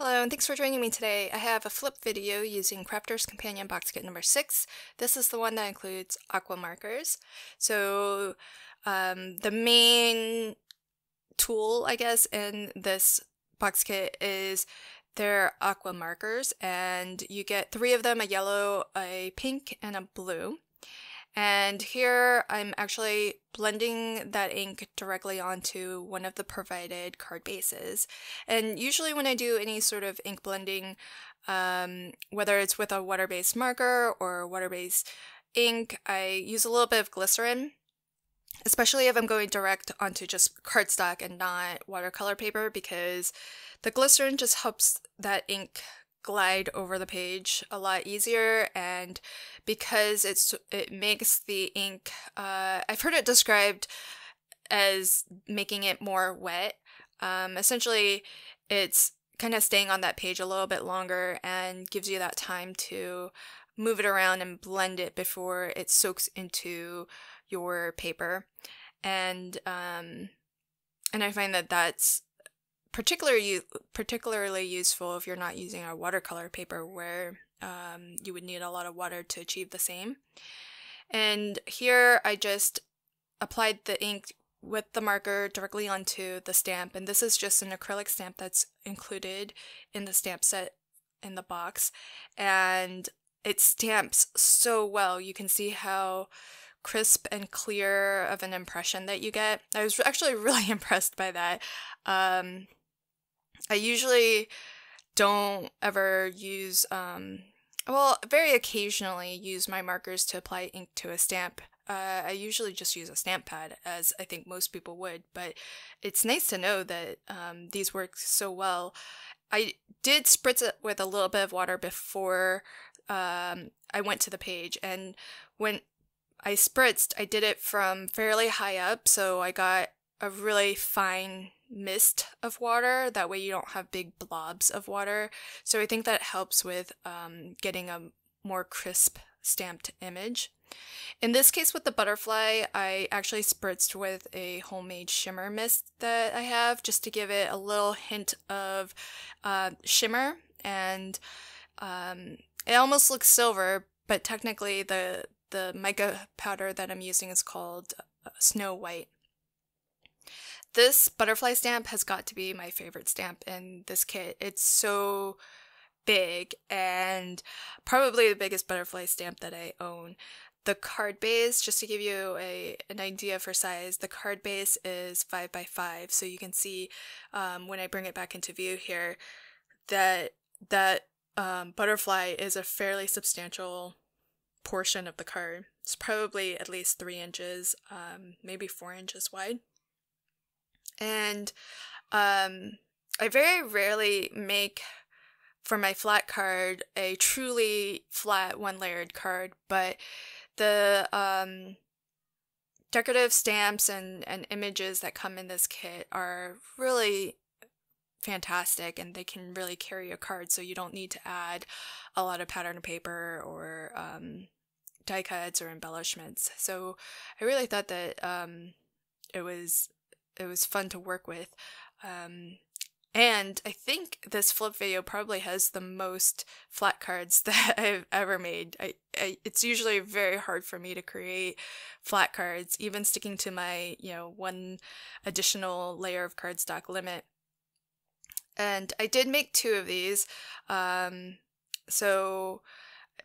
Hello and thanks for joining me today. I have a flip video using Crafter's Companion box kit number 6. This is the one that includes aqua markers. So um, the main tool, I guess, in this box kit is their aqua markers and you get three of them, a yellow, a pink, and a blue. And here I'm actually blending that ink directly onto one of the provided card bases. And usually when I do any sort of ink blending, um, whether it's with a water-based marker or water-based ink, I use a little bit of glycerin especially if I'm going direct onto just cardstock and not watercolor paper because the glycerin just helps that ink glide over the page a lot easier and because it's it makes the ink uh, I've heard it described as making it more wet. Um, essentially it's kind of staying on that page a little bit longer and gives you that time to move it around and blend it before it soaks into your paper and um, and I find that that's particularly particularly useful if you're not using a watercolor paper where um, you would need a lot of water to achieve the same. And here I just applied the ink with the marker directly onto the stamp and this is just an acrylic stamp that's included in the stamp set in the box and it stamps so well. You can see how crisp and clear of an impression that you get. I was actually really impressed by that. Um, I usually don't ever use, um, well, very occasionally use my markers to apply ink to a stamp. Uh, I usually just use a stamp pad, as I think most people would, but it's nice to know that um, these work so well. I did spritz it with a little bit of water before um, I went to the page, and when I spritzed, I did it from fairly high up, so I got a really fine mist of water. That way you don't have big blobs of water. So I think that helps with um, getting a more crisp stamped image. In this case with the butterfly, I actually spritzed with a homemade shimmer mist that I have just to give it a little hint of uh, shimmer and um, it almost looks silver, but technically the, the mica powder that I'm using is called uh, snow white this butterfly stamp has got to be my favorite stamp in this kit. It's so big and probably the biggest butterfly stamp that I own. The card base, just to give you a, an idea for size, the card base is 5 by 5 so you can see um, when I bring it back into view here that that um, butterfly is a fairly substantial portion of the card. It's probably at least 3 inches, um, maybe 4 inches wide. And um, I very rarely make for my flat card a truly flat one layered card, but the um, decorative stamps and, and images that come in this kit are really fantastic and they can really carry a card so you don't need to add a lot of pattern paper or um, die cuts or embellishments. So I really thought that um, it was it was fun to work with. Um, and I think this flip video probably has the most flat cards that I've ever made. I, I, it's usually very hard for me to create flat cards, even sticking to my, you know, one additional layer of cardstock limit. And I did make two of these. Um, so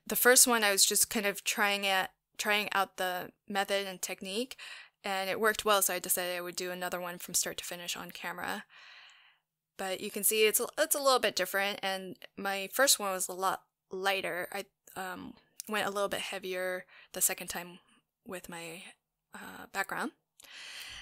the first one I was just kind of trying at trying out the method and technique and it worked well, so I decided I would do another one from start to finish on camera. But you can see it's a, it's a little bit different, and my first one was a lot lighter. I um, went a little bit heavier the second time with my uh, background.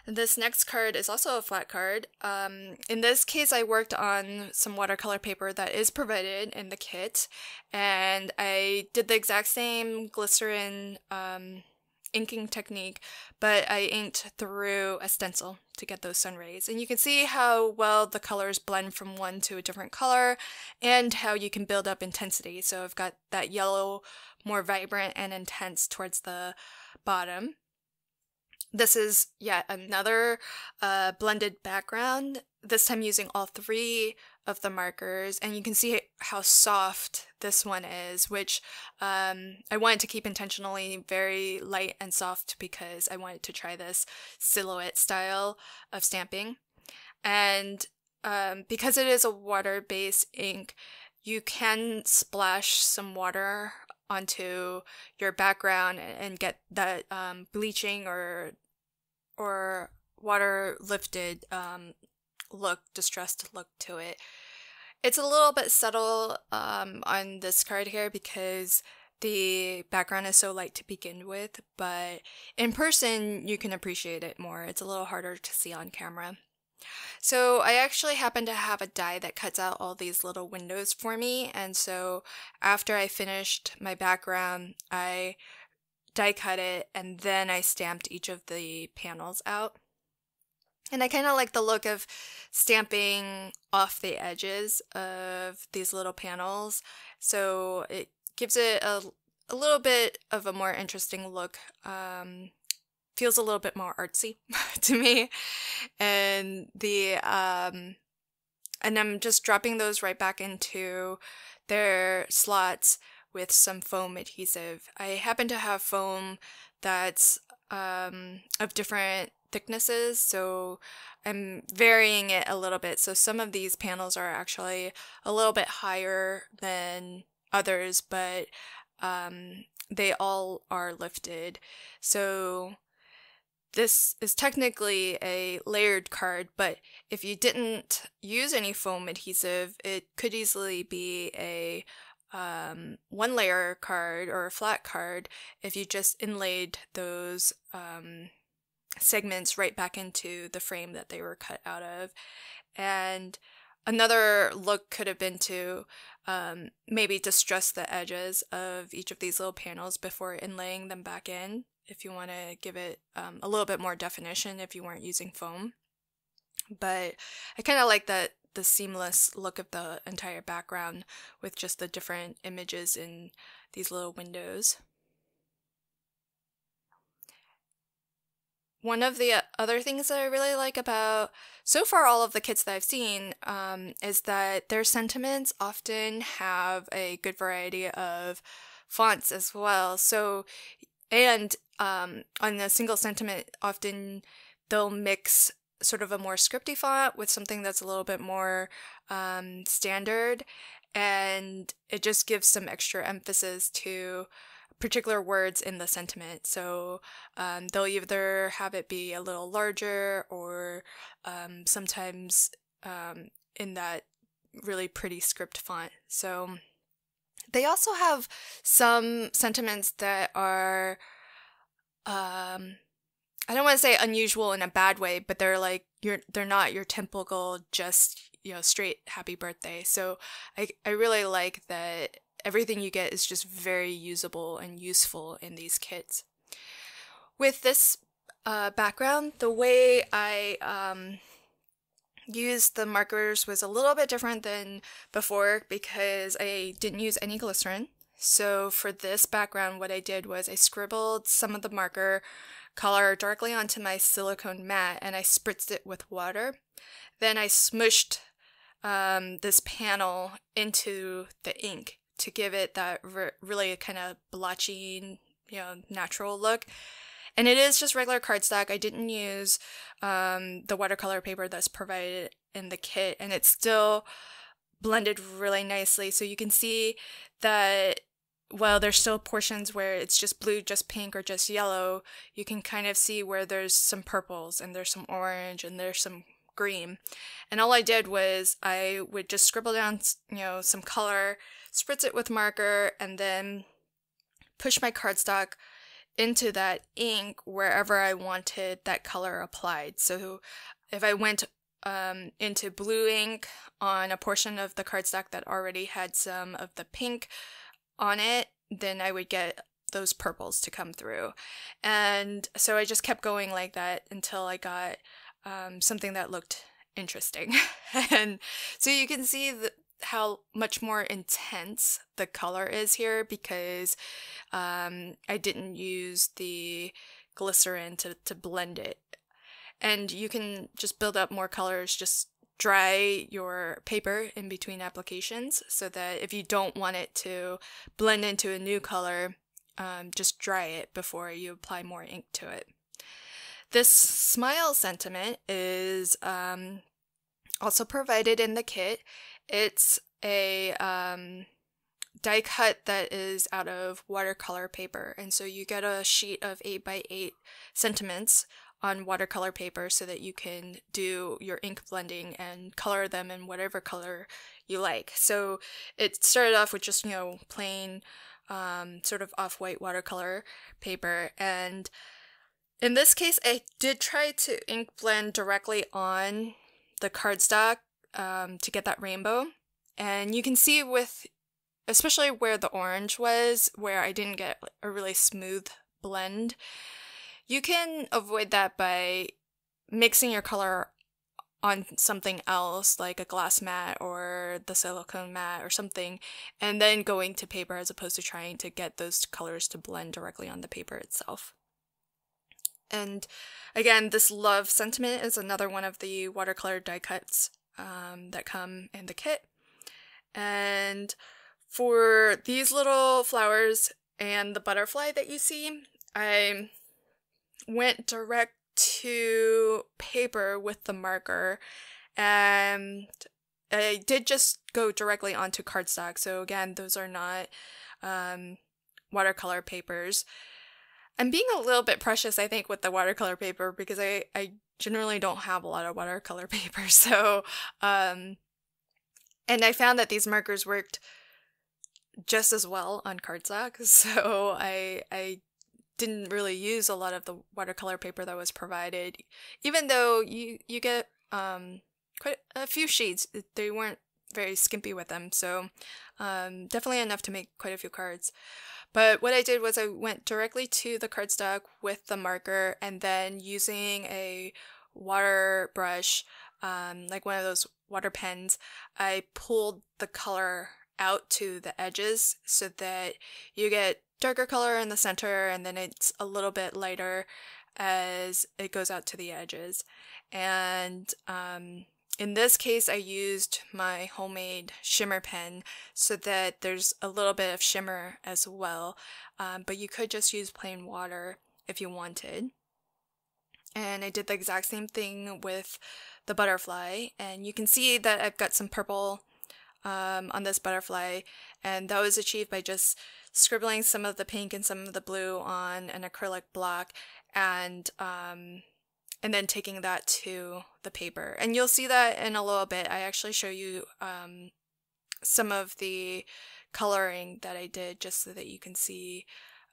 This next card is also a flat card. Um, in this case, I worked on some watercolor paper that is provided in the kit, and I did the exact same glycerin um, inking technique, but I inked through a stencil to get those sun rays. And you can see how well the colors blend from one to a different color and how you can build up intensity. So I've got that yellow more vibrant and intense towards the bottom. This is yet another uh, blended background, this time using all three of the markers and you can see how soft this one is which um, I wanted to keep intentionally very light and soft because I wanted to try this silhouette style of stamping and um, because it is a water-based ink you can splash some water onto your background and get that um, bleaching or or water lifted um, look, distressed look to it. It's a little bit subtle um, on this card here because the background is so light to begin with, but in person you can appreciate it more. It's a little harder to see on camera. So I actually happen to have a die that cuts out all these little windows for me, and so after I finished my background, I die cut it, and then I stamped each of the panels out. And I kind of like the look of stamping off the edges of these little panels. So it gives it a, a little bit of a more interesting look. Um, feels a little bit more artsy to me. And the, um, and I'm just dropping those right back into their slots with some foam adhesive. I happen to have foam that's um, of different thicknesses, so I'm varying it a little bit. So some of these panels are actually a little bit higher than others, but um, they all are lifted. So this is technically a layered card, but if you didn't use any foam adhesive, it could easily be a um, one layer card or a flat card if you just inlaid those um, segments right back into the frame that they were cut out of. And another look could have been to um, maybe distress the edges of each of these little panels before inlaying them back in if you want to give it um, a little bit more definition if you weren't using foam. But I kind of like that the seamless look of the entire background with just the different images in these little windows. One of the other things that I really like about so far all of the kits that I've seen um, is that their sentiments often have a good variety of fonts as well. So, and um, on a single sentiment, often they'll mix sort of a more scripty font with something that's a little bit more um, standard. And it just gives some extra emphasis to particular words in the sentiment. So um, they'll either have it be a little larger or um, sometimes um, in that really pretty script font. So they also have some sentiments that are um, I don't want to say unusual in a bad way, but they're like you're they're not your typical just you know straight happy birthday. So I I really like that everything you get is just very usable and useful in these kits. With this uh, background, the way I um, used the markers was a little bit different than before because I didn't use any glycerin. So for this background, what I did was I scribbled some of the marker color directly onto my silicone mat and I spritzed it with water. Then I smushed um, this panel into the ink to give it that re really kind of blotchy, you know, natural look. And it is just regular cardstock. I didn't use um, the watercolor paper that's provided in the kit, and it's still blended really nicely. So you can see that well, there's still portions where it's just blue, just pink, or just yellow, you can kind of see where there's some purples and there's some orange and there's some green. And all I did was I would just scribble down, you know, some color, spritz it with marker, and then push my cardstock into that ink wherever I wanted that color applied. So if I went um, into blue ink on a portion of the cardstock that already had some of the pink, on it, then I would get those purples to come through. And so I just kept going like that until I got um, something that looked interesting. and so you can see the, how much more intense the color is here because um, I didn't use the glycerin to, to blend it. And you can just build up more colors just dry your paper in between applications so that if you don't want it to blend into a new color, um, just dry it before you apply more ink to it. This smile sentiment is um, also provided in the kit. It's a um, die cut that is out of watercolor paper, and so you get a sheet of 8 by 8 sentiments on watercolor paper so that you can do your ink blending and color them in whatever color you like. So it started off with just, you know, plain um, sort of off white watercolor paper. And in this case, I did try to ink blend directly on the cardstock um, to get that rainbow. And you can see with, especially where the orange was, where I didn't get a really smooth blend. You can avoid that by mixing your color on something else like a glass mat or the silicone mat or something and then going to paper as opposed to trying to get those colors to blend directly on the paper itself. And again, this love sentiment is another one of the watercolor die cuts um, that come in the kit. And for these little flowers and the butterfly that you see, I went direct to paper with the marker and I did just go directly onto cardstock. So again, those are not um, watercolor papers. I'm being a little bit precious, I think, with the watercolor paper because I, I generally don't have a lot of watercolor paper. So, um, and I found that these markers worked just as well on cardstock. So I, I didn't really use a lot of the watercolor paper that was provided, even though you you get um, quite a few sheets. They weren't very skimpy with them, so um, definitely enough to make quite a few cards. But what I did was I went directly to the cardstock with the marker, and then using a water brush, um, like one of those water pens, I pulled the color out to the edges so that you get darker color in the center and then it's a little bit lighter as it goes out to the edges. And um, in this case, I used my homemade shimmer pen so that there's a little bit of shimmer as well, um, but you could just use plain water if you wanted. And I did the exact same thing with the butterfly, and you can see that I've got some purple um, on this butterfly, and that was achieved by just scribbling some of the pink and some of the blue on an acrylic block, and um, and then taking that to the paper. And you'll see that in a little bit. I actually show you um, some of the coloring that I did just so that you can see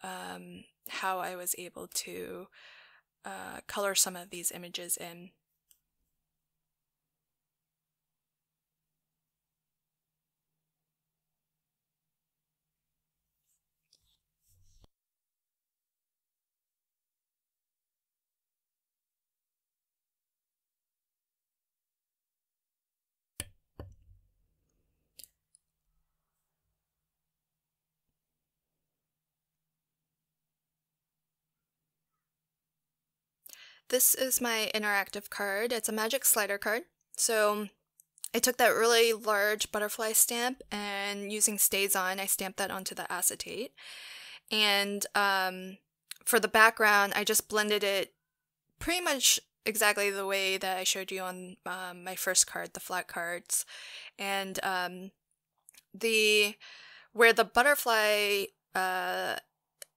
um, how I was able to uh, color some of these images in. This is my interactive card. It's a magic slider card. So I took that really large butterfly stamp and using stays on, I stamped that onto the acetate. And um, for the background, I just blended it pretty much exactly the way that I showed you on um, my first card, the flat cards. And um, the where the butterfly uh,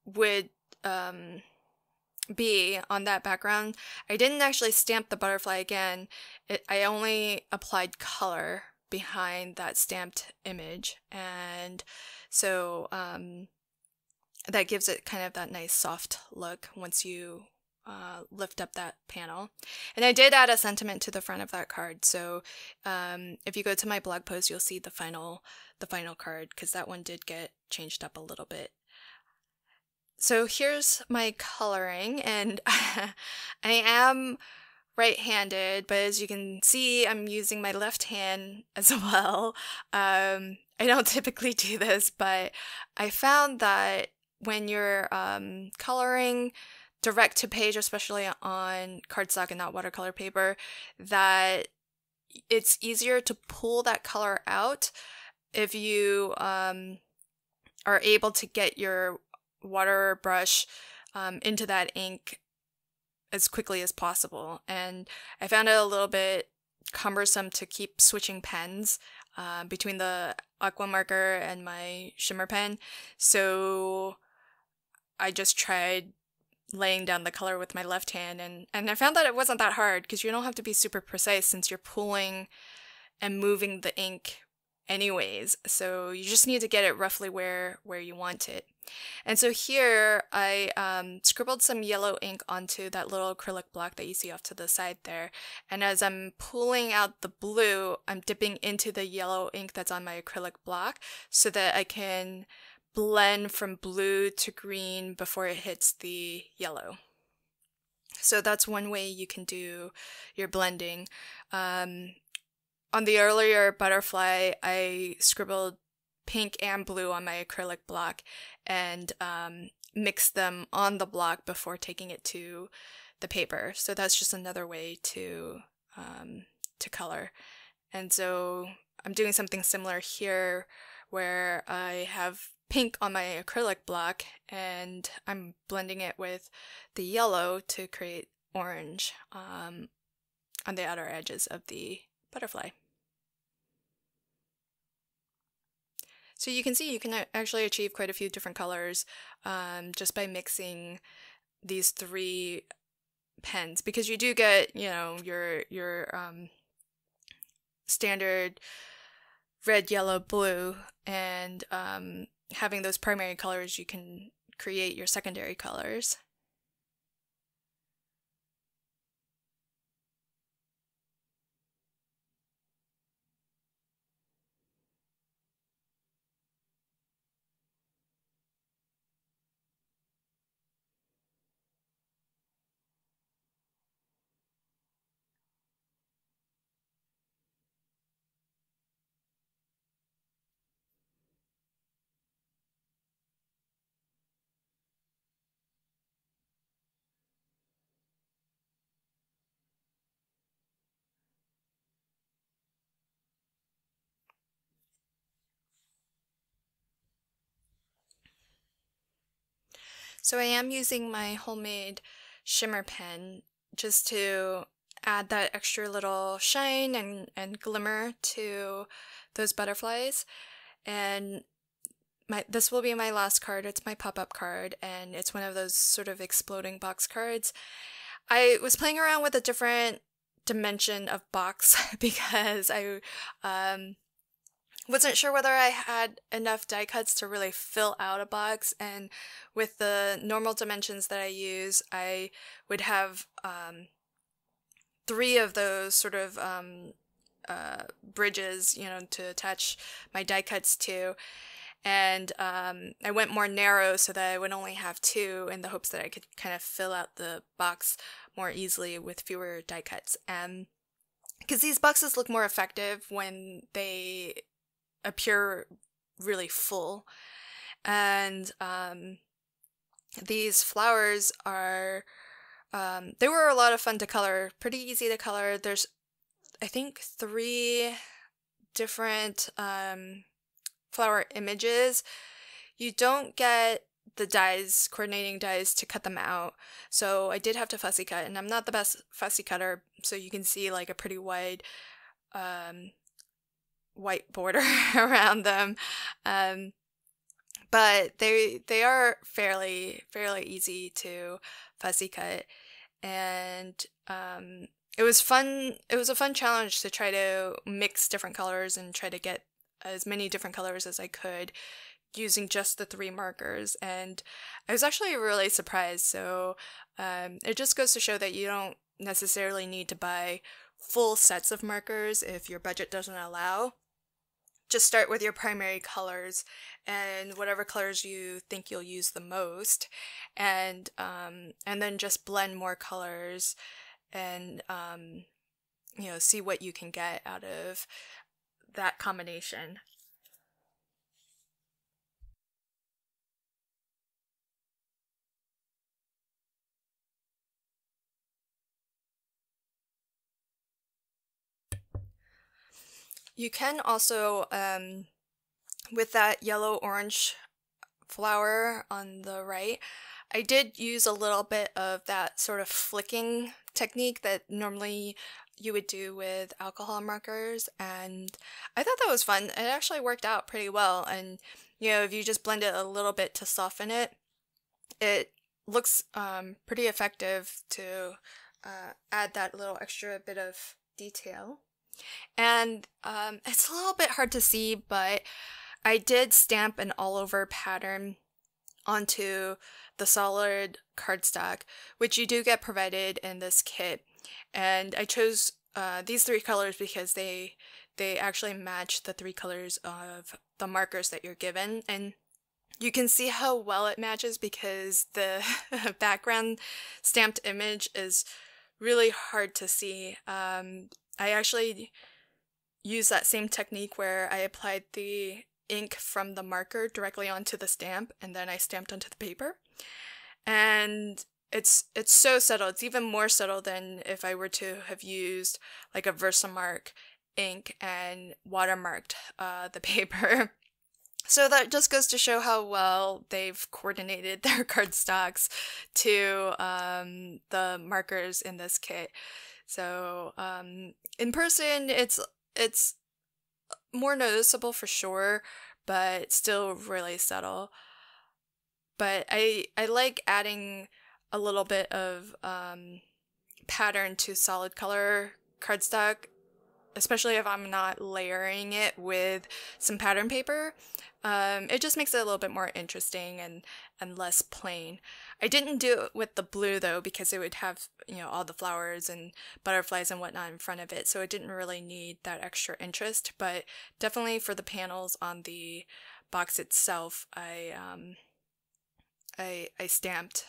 would um, B on that background, I didn't actually stamp the butterfly again. It, I only applied color behind that stamped image. And so um, that gives it kind of that nice soft look once you uh, lift up that panel. And I did add a sentiment to the front of that card. So um, if you go to my blog post, you'll see the final the final card because that one did get changed up a little bit so here's my coloring, and I am right handed, but as you can see, I'm using my left hand as well. Um, I don't typically do this, but I found that when you're um, coloring direct to page, especially on cardstock and not watercolor paper, that it's easier to pull that color out if you um, are able to get your water brush um, into that ink as quickly as possible. And I found it a little bit cumbersome to keep switching pens uh, between the aqua marker and my shimmer pen. So I just tried laying down the color with my left hand and and I found that it wasn't that hard because you don't have to be super precise since you're pulling and moving the ink anyways. So you just need to get it roughly where where you want it. And so here I um, scribbled some yellow ink onto that little acrylic block that you see off to the side there. And as I'm pulling out the blue, I'm dipping into the yellow ink that's on my acrylic block so that I can blend from blue to green before it hits the yellow. So that's one way you can do your blending. Um, on the earlier butterfly, I scribbled pink and blue on my acrylic block and um, mix them on the block before taking it to the paper. So that's just another way to um, to color. And so I'm doing something similar here where I have pink on my acrylic block and I'm blending it with the yellow to create orange um, on the outer edges of the butterfly. So you can see you can actually achieve quite a few different colors um, just by mixing these three pens because you do get you know your your um, standard red, yellow, blue, and um, having those primary colors, you can create your secondary colors. So I am using my homemade shimmer pen just to add that extra little shine and, and glimmer to those butterflies. And my this will be my last card. It's my pop-up card and it's one of those sort of exploding box cards. I was playing around with a different dimension of box because I um wasn't sure whether I had enough die cuts to really fill out a box, and with the normal dimensions that I use, I would have um, three of those sort of um, uh, bridges, you know, to attach my die cuts to. And um, I went more narrow so that I would only have two in the hopes that I could kind of fill out the box more easily with fewer die cuts. And because these boxes look more effective when they appear really full. And um, these flowers are, um, they were a lot of fun to color, pretty easy to color. There's, I think, three different um, flower images. You don't get the dies, coordinating dies to cut them out. So I did have to fussy cut, and I'm not the best fussy cutter, so you can see like a pretty wide um, white border around them. Um, but they they are fairly fairly easy to fussy cut, and um, it was fun. It was a fun challenge to try to mix different colors and try to get as many different colors as I could using just the three markers and i was actually really surprised so um, it just goes to show that you don't necessarily need to buy full sets of markers if your budget doesn't allow just start with your primary colors and whatever colors you think you'll use the most and um, and then just blend more colors and um, you know see what you can get out of that combination You can also, um, with that yellow orange flower on the right, I did use a little bit of that sort of flicking technique that normally you would do with alcohol markers and I thought that was fun. It actually worked out pretty well and you know if you just blend it a little bit to soften it, it looks um, pretty effective to uh, add that little extra bit of detail. And um, it's a little bit hard to see, but I did stamp an all over pattern onto the solid cardstock, which you do get provided in this kit. And I chose uh, these three colors because they they actually match the three colors of the markers that you're given and you can see how well it matches because the background stamped image is really hard to see um, I actually used that same technique where I applied the ink from the marker directly onto the stamp and then I stamped onto the paper. And it's it's so subtle. It's even more subtle than if I were to have used like a Versamark ink and watermarked uh, the paper. So that just goes to show how well they've coordinated their cardstocks to um, the markers in this kit. So um, in person, it's it's more noticeable for sure, but still really subtle. But I I like adding a little bit of um, pattern to solid color cardstock especially if I'm not layering it with some pattern paper. Um, it just makes it a little bit more interesting and, and less plain. I didn't do it with the blue though because it would have you know all the flowers and butterflies and whatnot in front of it so it didn't really need that extra interest but definitely for the panels on the box itself I um, I, I stamped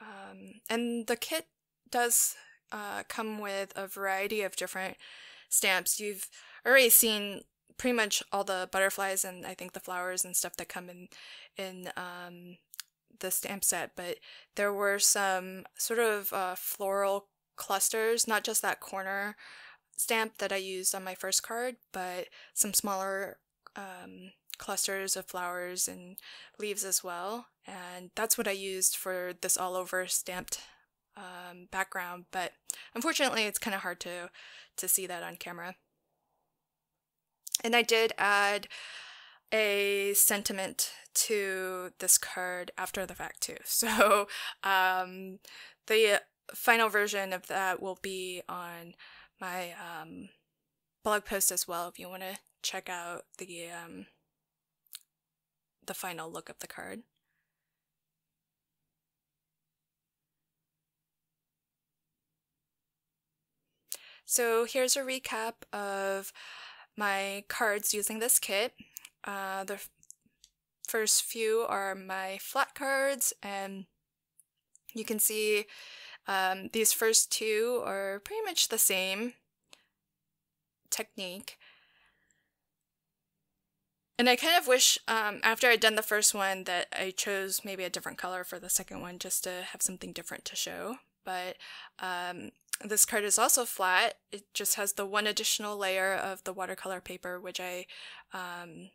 um, and the kit does uh, come with a variety of different stamps, you've already seen pretty much all the butterflies and I think the flowers and stuff that come in in um, the stamp set. But there were some sort of uh, floral clusters, not just that corner stamp that I used on my first card, but some smaller um, clusters of flowers and leaves as well. And that's what I used for this all over stamped um, background, but unfortunately it's kind of hard to to see that on camera. And I did add a sentiment to this card after the fact too. So um, the final version of that will be on my um, blog post as well if you want to check out the um, the final look of the card. So here's a recap of my cards using this kit. Uh, the first few are my flat cards and you can see um, these first two are pretty much the same technique. And I kind of wish um, after I'd done the first one that I chose maybe a different color for the second one just to have something different to show. But um, this card is also flat. It just has the one additional layer of the watercolor paper, which I um,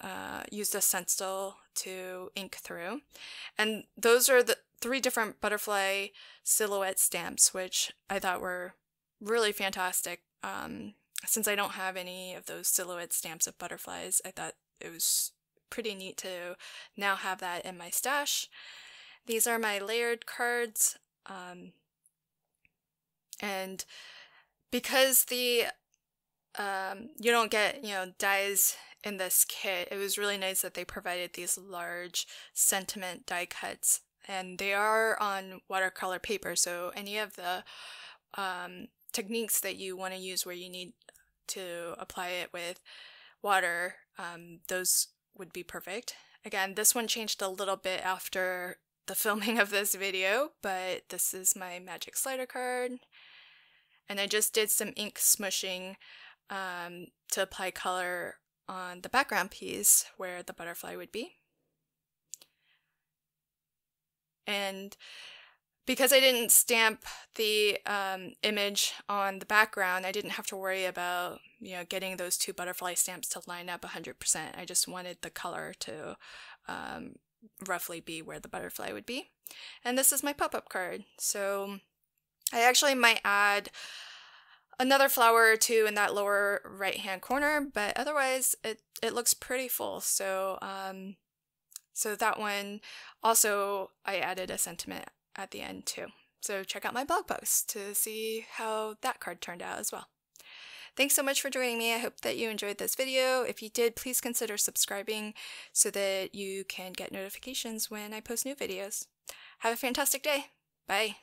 uh, used a stencil to ink through. And those are the three different butterfly silhouette stamps, which I thought were really fantastic. Um, since I don't have any of those silhouette stamps of butterflies, I thought it was pretty neat to now have that in my stash. These are my layered cards. Um, and because the um, you don't get you know dies in this kit, it was really nice that they provided these large sentiment die cuts, and they are on watercolor paper. So any of the um, techniques that you want to use where you need to apply it with water, um, those would be perfect. Again, this one changed a little bit after the filming of this video, but this is my magic slider card and I just did some ink smushing um, to apply color on the background piece where the butterfly would be. And because I didn't stamp the um, image on the background, I didn't have to worry about you know getting those two butterfly stamps to line up 100%. I just wanted the color to um, roughly be where the butterfly would be. And this is my pop-up card. So I actually might add another flower or two in that lower right hand corner, but otherwise it, it looks pretty full. So, um, so that one also I added a sentiment at the end too. So check out my blog post to see how that card turned out as well. Thanks so much for joining me. I hope that you enjoyed this video. If you did, please consider subscribing so that you can get notifications when I post new videos. Have a fantastic day. Bye.